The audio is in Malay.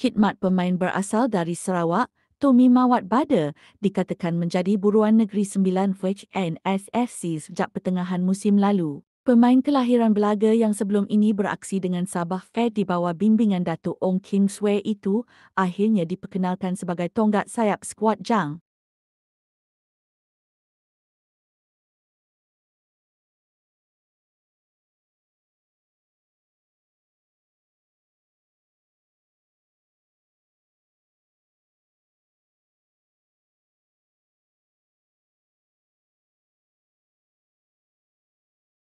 khidmat pemain berasal dari Sarawak, Tommy Mawat Bada, dikatakan menjadi buruan Negeri Sembilan VHNS FC sejak pertengahan musim lalu. Pemain kelahiran Belaga yang sebelum ini beraksi dengan Sabah Fed di bawah bimbingan Datuk Ong Kim Kingsway itu akhirnya diperkenalkan sebagai tonggak sayap skuad Jang.